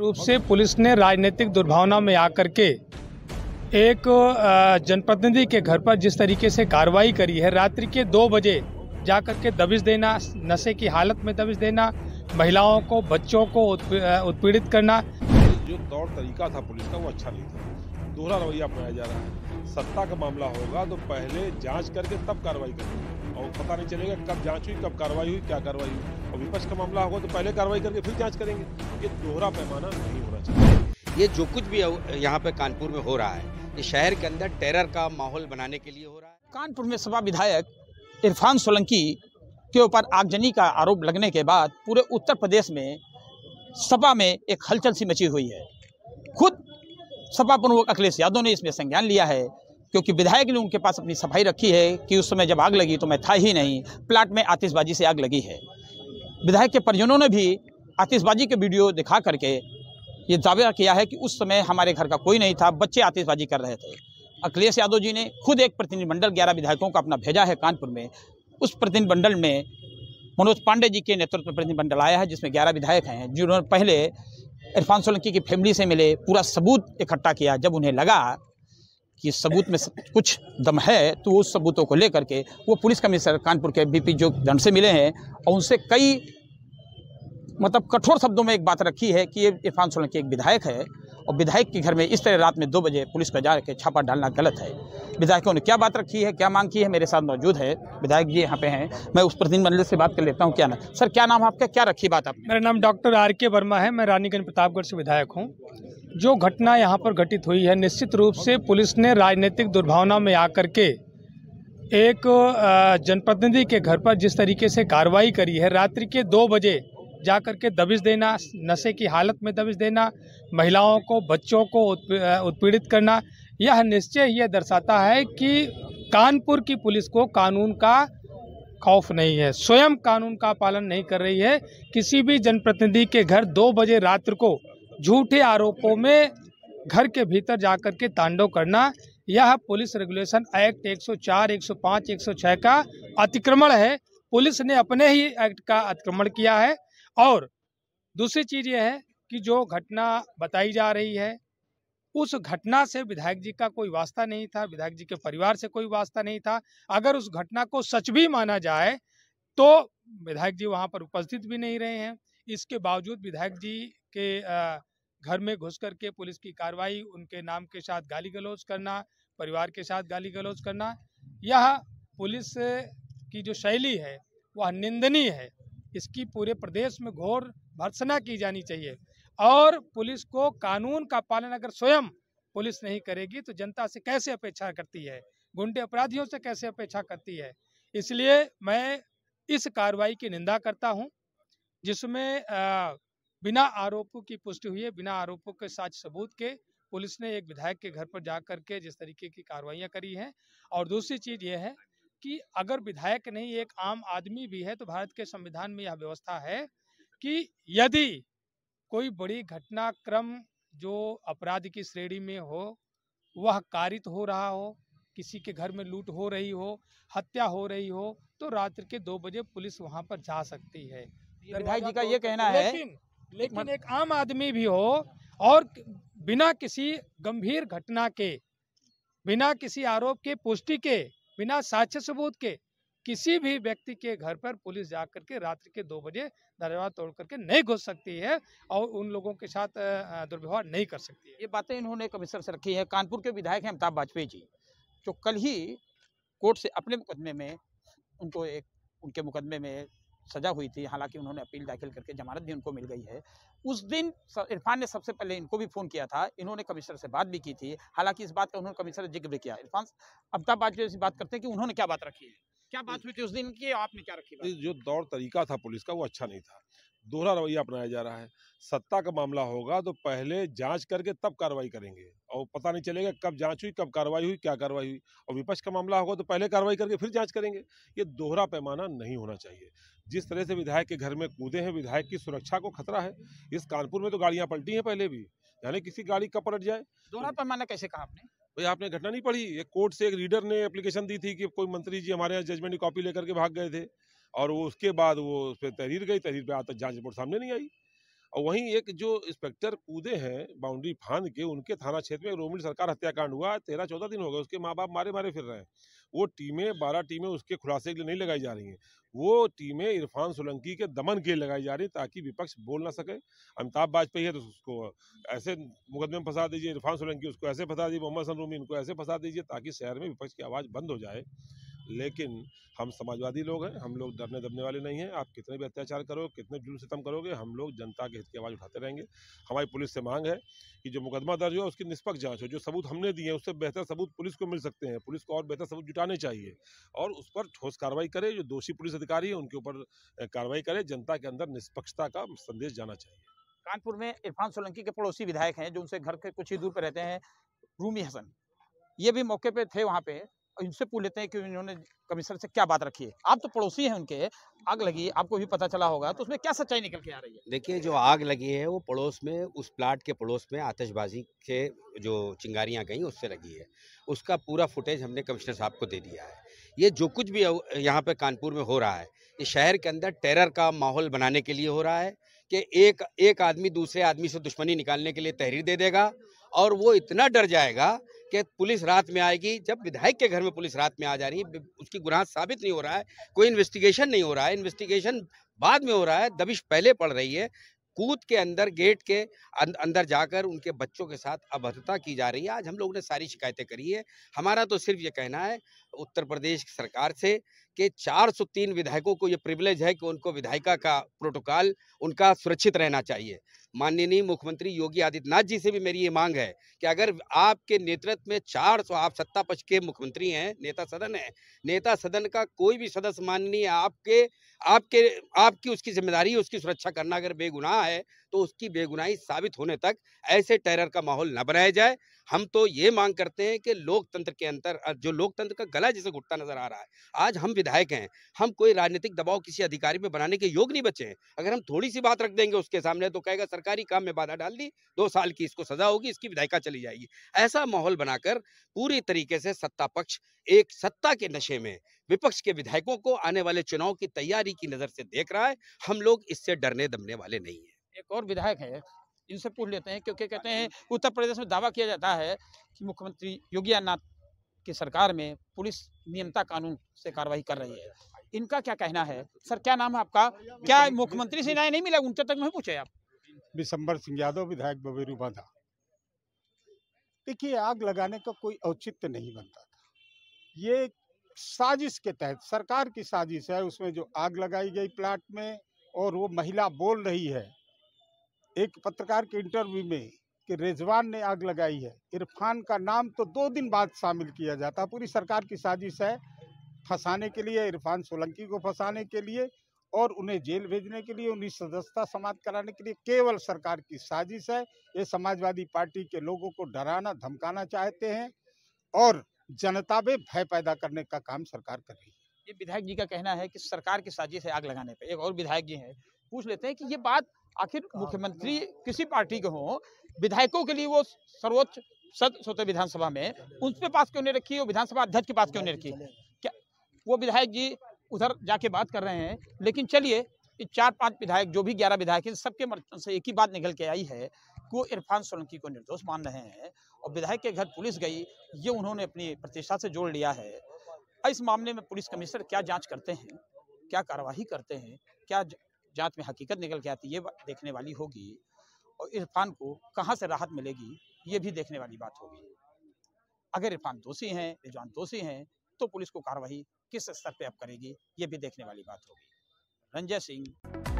रूप से पुलिस ने राजनीतिक दुर्भावना में आकर के एक जनप्रतिनिधि के घर पर जिस तरीके से कार्रवाई करी है रात्रि के दो बजे जाकर के दबिश देना नशे की हालत में दबिश देना महिलाओं को बच्चों को उत्पीड़ित करना जो तौर तरीका था पुलिस का वो अच्छा नहीं था दोहरा रवैया अपनाया जा रहा है सत्ता का मामला होगा तो पहले जांच करके तब कार्रवाई करेंगे और पता नहीं चलेगा कब जांच हुई कब कार्रवाई हुई क्या कार्रवाई हुई और विपक्ष का मामला होगा तो पहले कार्रवाई करके फिर जांच करेंगे ये दोहरा पैमाना नहीं होना चाहिए ये जो कुछ भी यहाँ पे कानपुर में हो रहा है ये शहर के अंदर टेरर का माहौल बनाने के लिए हो रहा है कानपुर में सपा विधायक इरफान सोलंकी के ऊपर आगजनी का आरोप लगने के बाद पूरे उत्तर प्रदेश में सपा में एक हलचल सी मची हुई है खुद सपा प्रमुख अखिलेश यादव ने इसमें संज्ञान लिया है क्योंकि विधायक ने उनके पास अपनी सफाई रखी है कि उस समय जब आग लगी तो मैं था ही नहीं प्लाट में आतिशबाजी से आग लगी है विधायक के परिजनों ने भी आतिशबाजी के वीडियो दिखा करके ये दावा किया है कि उस समय हमारे घर का कोई नहीं था बच्चे आतिशबाजी कर रहे थे अखिलेश यादव जी ने खुद एक प्रतिनिधिमंडल ग्यारह विधायकों का अपना भेजा है कानपुर में उस प्रतिनिधिमंडल में मनोज पांडे जी के नेतृत्व में प्रतिनिधिमंडल आया है जिसमें ग्यारह विधायक हैं जिन्होंने पहले इरफान सोलंकी की फैमिली से मिले पूरा सबूत इकट्ठा किया जब उन्हें लगा कि सबूत में कुछ दम है तो उस सबूतों को लेकर के वो पुलिस कमिश्नर कानपुर के बीपी जो धन से मिले हैं और उनसे कई मतलब कठोर शब्दों में एक बात रखी है कि ये इरफान सोलंकी एक विधायक है और विधायक के घर में इस तरह रात में दो बजे पुलिस का जा छापा डालना गलत है विधायकों ने क्या बात रखी है क्या मांग की है मेरे साथ मौजूद है विधायक जी यहाँ पे हैं मैं उस प्रतिनिधिमंडल से बात कर लेता हूँ क्या ना सर क्या नाम आपका क्या रखी बात आप मेरा नाम डॉक्टर आर के वर्मा है मैं रानीगंज प्रतापगढ़ से विधायक हूँ जो घटना यहाँ पर घटित हुई है निश्चित रूप से पुलिस ने राजनीतिक दुर्भावना में आकर के एक जनप्रतिनिधि के घर पर जिस तरीके से कार्रवाई करी है रात्रि के दो बजे जा कर के दबिश देना नशे की हालत में दबिश देना महिलाओं को बच्चों को उत्पीड़ित करना यह निश्चय ये दर्शाता है कि कानपुर की पुलिस को कानून का खौफ नहीं है स्वयं कानून का पालन नहीं कर रही है किसी भी जनप्रतिनिधि के घर दो बजे रात्र को झूठे आरोपों में घर के भीतर कर के तांडव करना यह पुलिस रेगुलेशन एक्ट 104, 105, 106 का अतिक्रमण है पुलिस ने अपने ही एक्ट का अतिक्रमण किया है और दूसरी चीज़ यह है कि जो घटना बताई जा रही है उस घटना से विधायक जी का कोई वास्ता नहीं था विधायक जी के परिवार से कोई वास्ता नहीं था अगर उस घटना को सच भी माना जाए तो विधायक जी वहाँ पर उपस्थित भी नहीं रहे हैं इसके बावजूद विधायक जी के घर में घुस करके पुलिस की कार्रवाई उनके नाम के साथ गाली गलौज करना परिवार के साथ गाली गलौज करना यह पुलिस की जो शैली है वह निंदनीय है इसकी पूरे प्रदेश में घोर भर्सना की जानी चाहिए और पुलिस को कानून का पालन अगर स्वयं पुलिस नहीं करेगी तो जनता से कैसे अपेक्षा करती है गुंडे अपराधियों से कैसे अपेक्षा करती है इसलिए मैं इस कार्रवाई की निंदा करता हूं जिसमें बिना आरोपों की पुष्टि हुई है बिना आरोपों के साक्ष सबूत के पुलिस ने एक विधायक के घर पर जा कर के जिस तरीके की कार्रवाइयाँ करी हैं और दूसरी चीज़ ये है कि अगर विधायक नहीं एक आम आदमी भी है तो भारत के संविधान में यह व्यवस्था है कि यदि कोई बड़ी घटनाक्रम जो अपराध की श्रेणी में हो वह कारित हो रहा हो किसी के घर में लूट हो रही हो हत्या हो रही हो तो रात्रि के दो बजे पुलिस वहां पर जा सकती है विधायक जी का तो ये कहना है लेकिन लेकिन एक आम आदमी भी हो और बिना किसी गंभीर घटना के बिना किसी आरोप के पुष्टि के बिना साक्ष्य सबूत के किसी भी व्यक्ति के घर पर पुलिस जा करके रात्रि के दो बजे दरवाजा तोड़ करके नहीं घुस सकती है और उन लोगों के साथ दुर्व्यवहार नहीं कर सकती है ये बातें इन्होंने कमिश्नर से रखी है कानपुर के विधायक हैं अमिताभ वाजपेयी जी जो कल ही कोर्ट से अपने मुकदमे में उनको एक उनके मुकदमे में सजा हुई थी हालांकि उन्होंने अपील दाखिल करके जमानत भी उनको मिल गई है उस दिन इरफान ने सबसे पहले इनको भी फ़ोन किया था इन्होंने कमिश्नर से बात भी की थी हालांकि इस बात का उन्होंने कमिश्नर जिक्र भी किया इरफान अमिताभ बाजपेयी से बात करते हैं कि उन्होंने क्या बात रखी है क्या बात हुई थी उस दिन की आपने क्या रखी जो दौर तरीका था पुलिस का वो अच्छा नहीं था दोहरा रवैया अपनाया जा रहा है सत्ता का मामला होगा तो पहले जांच करके तब कार्रवाई करेंगे और पता नहीं चलेगा कब जांच हुई कब कार्रवाई हुई क्या कार्रवाई हुई और विपक्ष का मामला होगा तो पहले कार्रवाई करके फिर जांच करेंगे ये दोहरा पैमाना नहीं होना चाहिए जिस तरह से विधायक के घर में कूदे हैं विधायक की सुरक्षा को खतरा है इस कानपुर में तो गाड़ियाँ पलटी हैं पहले भी यानी किसी गाड़ी कब पलट जाए दोहरा तो पैमाना कैसे कहा आपने भाई आपने घटना नहीं पढ़ी एक कोर्ट से एक रीडर ने एप्लीकेशन दी थी कि कोई मंत्री जी हमारे यहाँ जजमेंट की कॉपी लेकर के भाग गए थे और वो उसके बाद वो उस पर तहरीर गई तहरीर पर आज तक जाँच रिपोर्ट सामने नहीं आई और वहीं एक जो इंस्पेक्टर कूदे हैं बाउंड्री फांद के उनके थाना क्षेत्र में रोमिल सरकार हत्याकांड हुआ तेरह चौदह दिन हो गए उसके माँ बाप मारे मारे फिर रहे हैं वो टीमें बारह टीमें उसके खुलासे के लिए नहीं लगाई जा रही हैं वो टीमें इरफान सोलंकी के दमन के लिए लगाई जा रही ताकि विपक्ष बोल ना सके अमिताभ वाजपेयी है तो उसको ऐसे मुकदमे में फंसा दीजिए इरफान सोलंकी उसको ऐसे फंसा दीजिए मोहम्मद सन रूमी इनको ऐसे फंसा दीजिए ताकि शहर में विपक्ष की आवाज़ बंद हो जाए लेकिन हम समाजवादी लोग हैं हम लोग डरने दबने वाले नहीं हैं आप कितने भी अत्याचार करो कितने जुल्म सितम करोगे हम लोग जनता के हित की आवाज़ उठाते रहेंगे हमारी पुलिस से मांग है कि जो मुकदमा दर्ज हो उसकी निष्पक्ष जाँच हो जो सबूत हमने दिए हैं उससे बेहतर सबूत पुलिस को मिल सकते हैं पुलिस को और बेहतर सबूत जुटाने चाहिए और उस पर ठोस कार्रवाई करे जो दोषी पुलिस अधिकारी है उनके ऊपर कार्रवाई करे जनता के अंदर निष्पक्षता का संदेश जाना चाहिए कानपुर में इरफान सोलंकी के पड़ोसी विधायक हैं जो उनसे घर के कुछ ही दूर पर रहते हैं रूमी हसन ये भी मौके पर थे वहाँ पे इनसे पूछ लेते हैं कि इन्होंने कमिश्नर से क्या बात रखी है आप तो पड़ोसी हैं उनके आग लगी आपको भी पता चला होगा तो उसमें क्या सच्चाई निकल के आ रही है देखिए जो आग लगी है वो पड़ोस में उस प्लाट के पड़ोस में आतशबाजी के जो चिंगारियाँ गई उससे लगी है उसका पूरा फुटेज हमने कमिश्नर साहब को दे दिया है ये जो कुछ भी यहाँ पे कानपुर में हो रहा है ये शहर के अंदर टेरर का माहौल बनाने के लिए हो रहा है कि एक एक आदमी दूसरे आदमी से दुश्मनी निकालने के लिए तहरीर दे देगा और वो इतना डर जाएगा कि पुलिस रात में आएगी जब विधायक के घर में पुलिस रात में आ जा रही है उसकी गुनाह साबित नहीं हो रहा है कोई इन्वेस्टिगेशन नहीं हो रहा है इन्वेस्टिगेशन बाद में हो रहा है दबिश पहले पड़ रही है कूद के अंदर गेट के अं-, अंदर जाकर उनके बच्चों के साथ अभद्रता की जा रही है आज हम लोगों ने सारी शिकायतें करी है हमारा तो सिर्फ ये कहना है उत्तर प्रदेश सरकार से कि 403 विधायकों को ये प्रिविलेज है कि उनको विधायिका का प्रोटोकॉल उनका सुरक्षित रहना चाहिए माननीय मुख्यमंत्री योगी आदित्यनाथ जी से भी मेरी ये मांग है कि अगर आपके नेतृत्व में 400 आप सत्ता पक्ष के मुख्यमंत्री हैं नेता सदन है नेता सदन का कोई भी सदस्य माननीय आपके आपके आपकी उसकी जिम्मेदारी उसकी सुरक्षा करना अगर बेगुनाह है तो उसकी बेगुनाही साबित होने तक ऐसे टेरर का माहौल न बनाया जाए हम तो ये मांग करते हैं कि लोकतंत्र के अंतर जो लोकतंत्र का गला जैसे घुटता नजर आ रहा है आज हम विधायक हैं हम कोई राजनीतिक दबाव किसी अधिकारी में बनाने के योग नहीं बचे हैं अगर हम थोड़ी सी बात रख देंगे उसके सामने तो कहेगा सरकारी काम में बाधा डाल दी दो साल की इसको सजा होगी इसकी विधायिका चली जाएगी ऐसा माहौल बनाकर पूरी तरीके से सत्ता पक्ष एक सत्ता के नशे में विपक्ष के विधायकों को आने वाले चुनाव की तैयारी की नजर से देख रहा है हम लोग इससे डरने दमने वाले नहीं है एक और विधायक है इनसे पूछ लेते हैं क्योंकि कहते हैं उत्तर प्रदेश में दावा किया जाता है कि मुख्यमंत्री योगी आदित्यनाथ की सरकार में पुलिस नियमता कानून से कार्रवाई कर रही है इनका क्या कहना है सर क्या नाम है आपका क्या मुख्यमंत्री से न्याय नहीं मिला उनसे तक नहीं पूछे आप विशंबर सिंह यादव विधायक बबेरू बाधा देखिए आग लगाने का कोई औचित्य नहीं बनता था ये साजिश के तहत सरकार की साजिश है उसमें जो आग लगाई गई प्लाट में और वो महिला बोल रही है एक पत्रकार के इंटरव्यू में कि रिजवान ने आग लगाई है इरफान का नाम तो दो दिन बाद शामिल किया जाता पूरी सरकार की साजिश है फंसाने के लिए इरफान सोलंकी को फंसाने के लिए और उन्हें जेल भेजने के लिए उन्हें सदस्यता समाप्त कराने के लिए केवल सरकार की साजिश है ये समाजवादी पार्टी के लोगों को डराना धमकाना चाहते हैं और जनता में भय पैदा करने का काम सरकार कर रही है ये विधायक जी का कहना है कि सरकार की साजिश है आग लगाने पर एक और विधायक जी हैं पूछ लेते हैं कि ये बात आखिर मुख्यमंत्री किसी पार्टी के हों विधायकों के लिए वो सर्वोच्च सद सोते विधानसभा में उनके पास क्यों नहीं रखी और विधानसभा अध्यक्ष के पास क्यों नहीं रखी क्या वो विधायक जी उधर जाके बात कर रहे हैं लेकिन चलिए चार पांच विधायक जो भी ग्यारह विधायक इन सबके मर्चन से एक ही बात निकल के आई है कि वो इरफान सोलंकी को निर्दोष मान रहे हैं और विधायक के घर पुलिस गई ये उन्होंने अपनी प्रतिष्ठा से जोड़ लिया है इस मामले में पुलिस कमिश्नर क्या जांच करते हैं क्या कार्रवाई करते हैं क्या जांच में हकीकत निकल के आती ये देखने वाली होगी और इरफान को कहाँ से राहत मिलेगी ये भी देखने वाली बात होगी अगर इरफान दोषी हैं रिजवान दोषी हैं तो पुलिस को कार्रवाई किस स्तर पर अब करेगी ये भी देखने वाली बात होगी रंजय सिंह